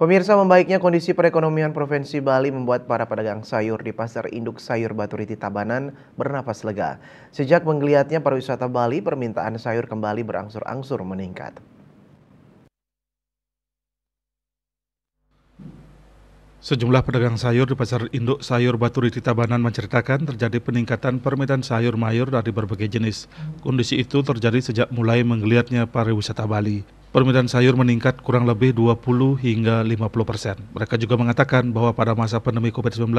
Pemirsa membaiknya kondisi perekonomian Provinsi Bali membuat para pedagang sayur di Pasar Induk Sayur Baturiti Tabanan bernapas lega. Sejak menggeliatnya pariwisata Bali, permintaan sayur kembali berangsur-angsur meningkat. Sejumlah pedagang sayur di Pasar Induk Sayur Baturiti Tabanan menceritakan terjadi peningkatan permintaan sayur mayur dari berbagai jenis. Kondisi itu terjadi sejak mulai menggeliatnya pariwisata Bali. Permintaan sayur meningkat kurang lebih 20 hingga 50 persen. Mereka juga mengatakan bahwa pada masa pandemi COVID-19,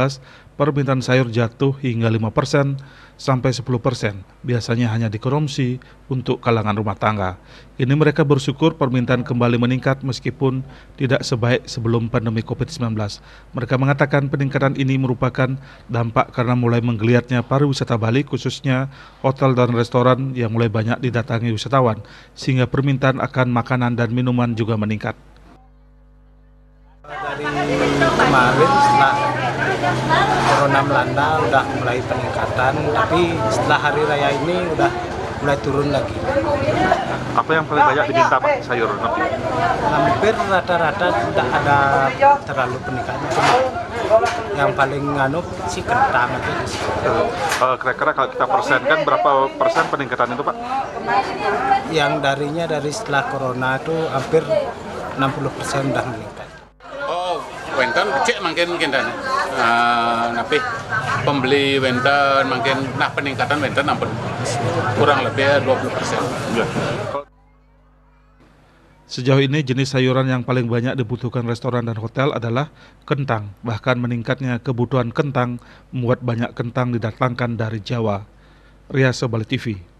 permintaan sayur jatuh hingga 5 persen sampai 10% persen biasanya hanya dikorupsi untuk kalangan rumah tangga. Ini mereka bersyukur permintaan kembali meningkat meskipun tidak sebaik sebelum pandemi COVID-19. Mereka mengatakan peningkatan ini merupakan dampak karena mulai menggeliatnya pariwisata Bali khususnya hotel dan restoran yang mulai banyak didatangi wisatawan sehingga permintaan akan makanan dan minuman juga meningkat. Dari kemarin setelah corona melanda udah mulai peningkatan tapi setelah hari raya ini udah mulai turun lagi apa yang paling banyak diminta pak sayur nepi hampir rata-rata tidak ada terlalu peningkatan yang paling nganu si kentang aja eh, eh, kira-kira kalau kita persenkan berapa persen peningkatan itu pak yang darinya dari setelah corona itu hampir 60 persen udah meningkat oh Wenten kecil mungkin kentangnya uh, pembeli winter mungkin nah peningkatan winter nampun kurang lebih 20 persen. Iya. Sejauh ini jenis sayuran yang paling banyak dibutuhkan restoran dan hotel adalah kentang. Bahkan meningkatnya kebutuhan kentang membuat banyak kentang didatangkan dari Jawa. Ria Sebali TV